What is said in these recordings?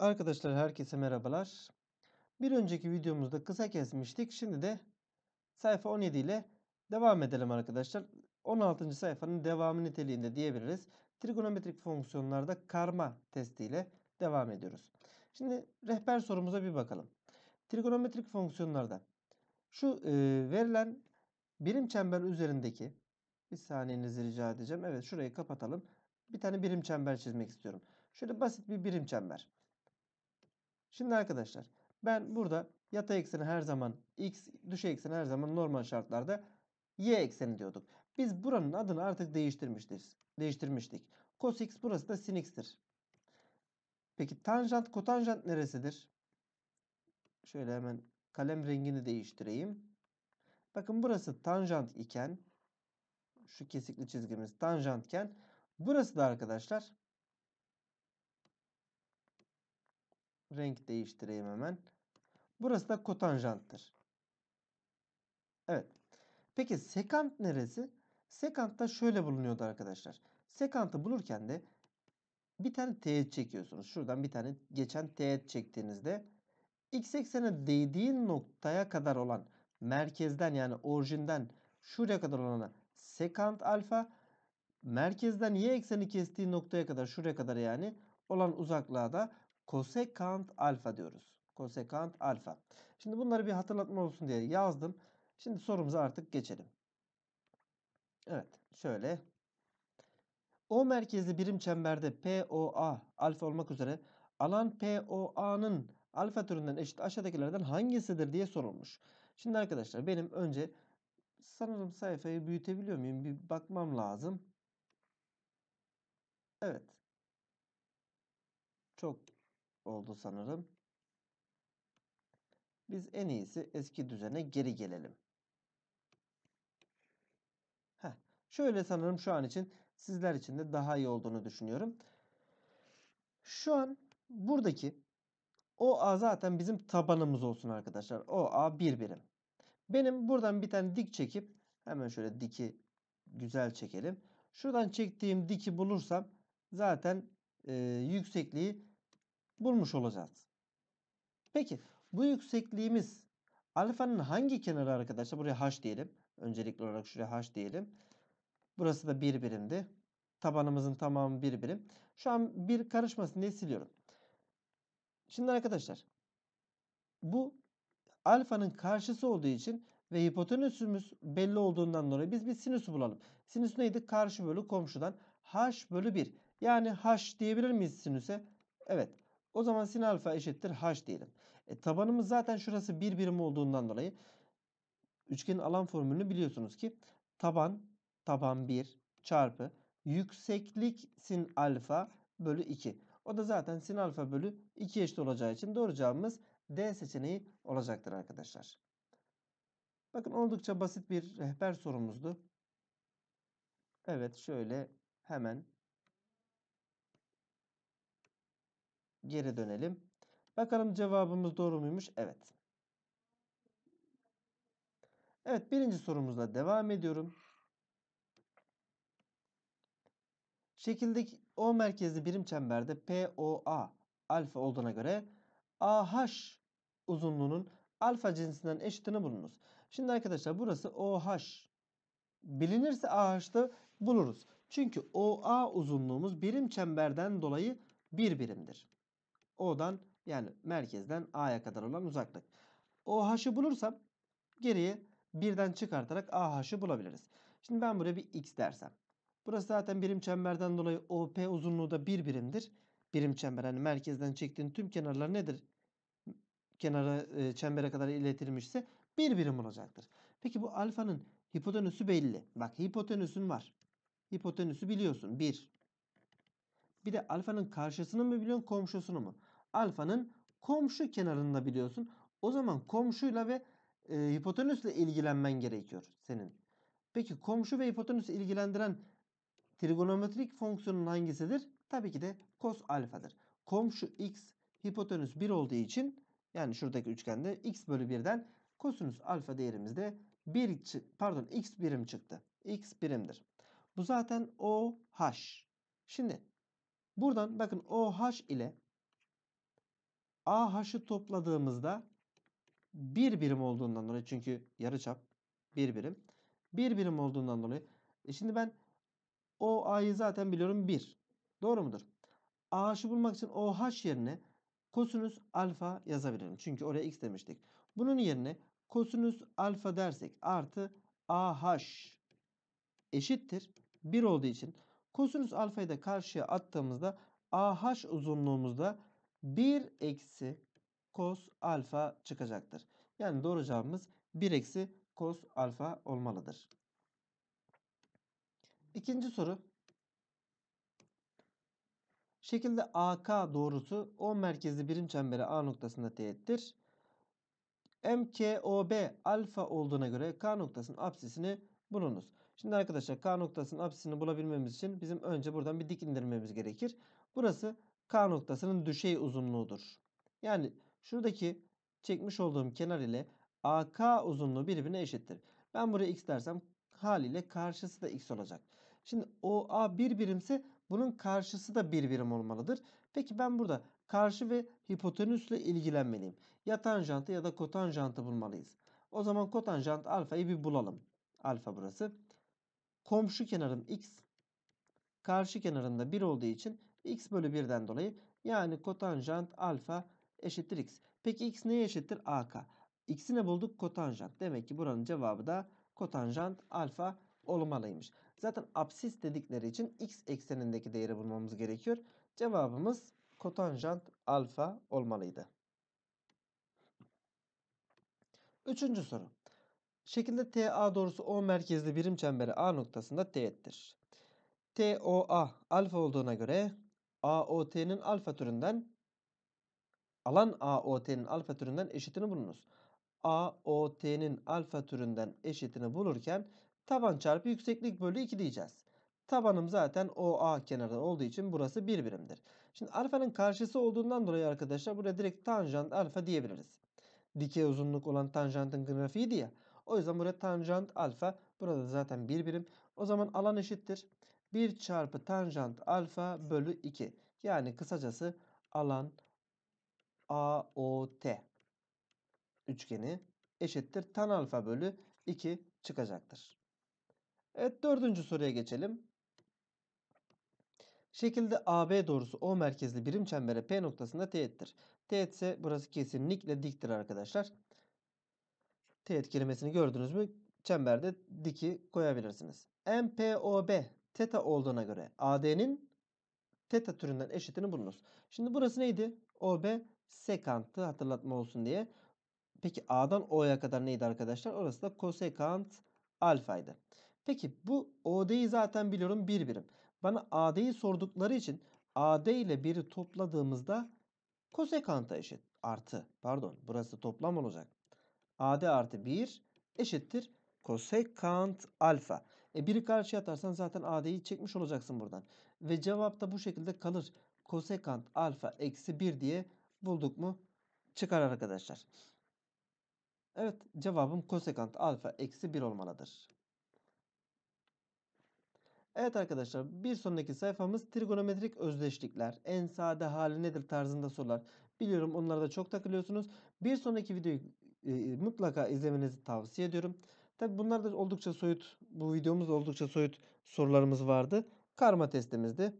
Arkadaşlar herkese merhabalar. Bir önceki videomuzda kısa kesmiştik. Şimdi de sayfa 17 ile devam edelim arkadaşlar. 16. sayfanın devamı niteliğinde diyebiliriz. Trigonometrik fonksiyonlarda karma testiyle devam ediyoruz. Şimdi rehber sorumuza bir bakalım. Trigonometrik fonksiyonlarda şu e, verilen birim çember üzerindeki bir saniyenizi rica edeceğim. Evet şurayı kapatalım. Bir tane birim çember çizmek istiyorum. Şöyle basit bir birim çember. Şimdi arkadaşlar ben burada yatay ekseni her zaman x, düşey ekseni her zaman normal şartlarda y ekseni diyorduk. Biz buranın adını artık değiştirmiştir. Değiştirmiştik. Cos x burası da sin x'tir. Peki tanjant kotanjant neresidir? Şöyle hemen kalem rengini değiştireyim. Bakın burası tanjant iken şu kesikli çizgimiz tanjantken burası da arkadaşlar renk değiştireyim hemen. Burası da kotanjanttır. Evet. Peki sekant neresi? Sekant da şöyle bulunuyordu arkadaşlar. Sekantı bulurken de bir tane teğet çekiyorsunuz. Şuradan bir tane geçen teğet çektiğinizde x eksene değdiği noktaya kadar olan merkezden yani orijinden şuraya kadar olana sekant alfa merkezden y ekseni kestiği noktaya kadar şuraya kadar yani olan uzaklığa da kosekant alfa diyoruz. Kosekant alfa. Şimdi bunları bir hatırlatma olsun diye yazdım. Şimdi sorumuza artık geçelim. Evet şöyle. O merkezli birim çemberde POA alfa olmak üzere alan POA'nın alfa türünden eşit aşağıdakilerden hangisidir diye sorulmuş. Şimdi arkadaşlar benim önce sanırım sayfayı büyütebiliyor muyum? Bir bakmam lazım. Evet. Çok oldu sanırım. Biz en iyisi eski düzene geri gelelim. Heh, şöyle sanırım şu an için sizler için de daha iyi olduğunu düşünüyorum. Şu an buradaki o A zaten bizim tabanımız olsun arkadaşlar. O A bir birim. Benim buradan bir tane dik çekip hemen şöyle diki güzel çekelim. Şuradan çektiğim diki bulursam zaten e, yüksekliği bulmuş olacağız. Peki bu yüksekliğimiz alfanın hangi kenarı arkadaşlar? Buraya h diyelim. Öncelikli olarak şuraya h diyelim. Burası da bir birimdi. Tabanımızın tamamı bir birim. Şu an bir karışmasın diye siliyorum. Şimdi arkadaşlar bu alfanın karşısı olduğu için ve hipotenüsümüz belli olduğundan dolayı biz bir sinüsü bulalım. Sinüs neydi? Karşı bölü komşudan h bölü 1. Yani h diyebilir miyiz sinüse? Evet. O zaman sin alfa eşittir h diyelim. E, tabanımız zaten şurası bir birim olduğundan dolayı üçgenin alan formülünü biliyorsunuz ki taban taban 1 çarpı yükseklik sin alfa bölü 2. O da zaten sin alfa bölü 2 eşit olacağı için doğru cevabımız D seçeneği olacaktır arkadaşlar. Bakın oldukça basit bir rehber sorumuzdu. Evet şöyle hemen geri dönelim. Bakalım cevabımız doğru muymuş? Evet. Evet birinci sorumuzla devam ediyorum. Şekildeki O merkezli birim çemberde POA alfa olduğuna göre AH uzunluğunun alfa cinsinden eşitini bulunuz. Şimdi arkadaşlar burası OH. Bilinirse AH'da buluruz. Çünkü OA uzunluğumuz birim çemberden dolayı bir birimdir. O'dan yani merkezden A'ya kadar olan uzaklık. OH'ı bulursam geriye birden çıkartarak AH'ı bulabiliriz. Şimdi ben buraya bir X dersem. Burası zaten birim çemberden dolayı OP uzunluğu da bir birimdir. Birim çember yani merkezden çektiğin tüm kenarlar nedir? Kenara e, çembere kadar iletilmişse bir birim olacaktır. Peki bu alfanın hipotenüsü belli. Bak hipotenüsün var. Hipotenüsü biliyorsun. Bir. Bir de alfanın karşısını mı biliyorsun komşusunu mu? alfanın komşu kenarında biliyorsun. O zaman komşuyla ve e, hipotenüsle ilgilenmen gerekiyor senin. Peki komşu ve hipotenüsü ilgilendiren trigonometrik fonksiyonun hangisidir? Tabii ki de kos alfadır. Komşu x hipotenüs 1 olduğu için yani şuradaki üçgende x bölü 1'den kosinüs alfa değerimizde de 1 pardon x birim çıktı. x birimdir. Bu zaten OH. Şimdi buradan bakın OH ile AH'ı topladığımızda bir birim olduğundan dolayı çünkü yarıçap bir birim. Bir birim olduğundan dolayı. E şimdi ben OA'yı zaten biliyorum 1. Doğru mudur? AH'ı bulmak için OH yerine kosinüs alfa yazabilirim. Çünkü oraya x demiştik. Bunun yerine kosinüs alfa dersek artı AH eşittir. 1 olduğu için kosinüs alfayı da karşıya attığımızda AH uzunluğumuzda 1 eksi kos alfa çıkacaktır. Yani doğru cevabımız 1 eksi kos alfa olmalıdır. İkinci soru. Şekilde AK doğrusu O merkezli birim çemberi A noktasında teğettir. MKOB alfa olduğuna göre K noktasının apsisini bulunuz. Şimdi arkadaşlar K noktasının apsisini bulabilmemiz için bizim önce buradan bir dik indirmemiz gerekir. Burası K noktasının düşey uzunluğudur. Yani şuradaki çekmiş olduğum kenar ile AK uzunluğu birbirine eşittir. Ben buraya x dersem haliyle karşısı da x olacak. Şimdi OA bir birimse bunun karşısı da bir birim olmalıdır. Peki ben burada karşı ve hipotenüsle ilgilenmeliyim. Ya tanjantı ya da kotanjantı bulmalıyız. O zaman kotanjant alfayı bir bulalım. Alfa burası. Komşu kenarım x. Karşı kenarında 1 olduğu için x bölü 1'den dolayı yani kotanjant alfa eşittir x. Peki x neye eşittir? AK. X'i ne bulduk? Kotanjant. Demek ki buranın cevabı da kotanjant alfa olmalıymış. Zaten absis dedikleri için x eksenindeki değeri bulmamız gerekiyor. Cevabımız kotanjant alfa olmalıydı. Üçüncü soru. Şekilde TA doğrusu O merkezli birim çemberi A noktasında teğettir. TOA alfa olduğuna göre AOT'nin alfa türünden alan AOT'nin alfa türünden eşitini bulunuz. AOT'nin alfa türünden eşitini bulurken taban çarpı yükseklik bölü 2 diyeceğiz. Tabanım zaten OA kenarı olduğu için burası bir birimdir. Şimdi alfanın karşısı olduğundan dolayı arkadaşlar buraya direkt tanjant alfa diyebiliriz. Dikey uzunluk olan tanjantın grafiği diye. O yüzden buraya tanjant alfa burada zaten bir birim. O zaman alan eşittir. 1 çarpı tanjant alfa bölü 2. Yani kısacası alan AOT üçgeni eşittir tan alfa bölü 2 çıkacaktır. Evet dördüncü soruya geçelim. Şekilde AB doğrusu O merkezli birim çembere P noktasında teğettir. Teğet ise burası kesinlikle diktir arkadaşlar. Teğet kelimesini gördünüz mü? Çemberde diki koyabilirsiniz. MPOB teta olduğuna göre AD'nin teta türünden eşitini bulunuz. Şimdi burası neydi? OB sekantı hatırlatma olsun diye. Peki A'dan O'ya kadar neydi arkadaşlar? Orası da kosekant alfaydı. Peki bu OD'yi zaten biliyorum bir birim. Bana AD'yi sordukları için AD ile 1'i topladığımızda kosekanta eşit. Artı pardon burası toplam olacak. AD artı 1 eşittir kosekant alfa. E biri karşıya atarsan zaten AD'yi çekmiş olacaksın buradan. Ve cevap da bu şekilde kalır. Kosekant alfa eksi 1 diye bulduk mu çıkar arkadaşlar. Evet cevabım kosekant alfa eksi 1 olmalıdır. Evet arkadaşlar bir sonraki sayfamız trigonometrik özdeşlikler, en sade hali nedir tarzında sorular. Biliyorum onlarda çok takılıyorsunuz. Bir sonraki videoyu e, mutlaka izlemenizi tavsiye ediyorum. Tabi bunlar da oldukça soyut, bu videomuzda oldukça soyut sorularımız vardı. Karma testimizdi.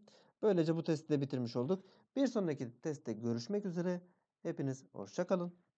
Böylece bu testi de bitirmiş olduk. Bir sonraki testte görüşmek üzere. Hepiniz hoşçakalın.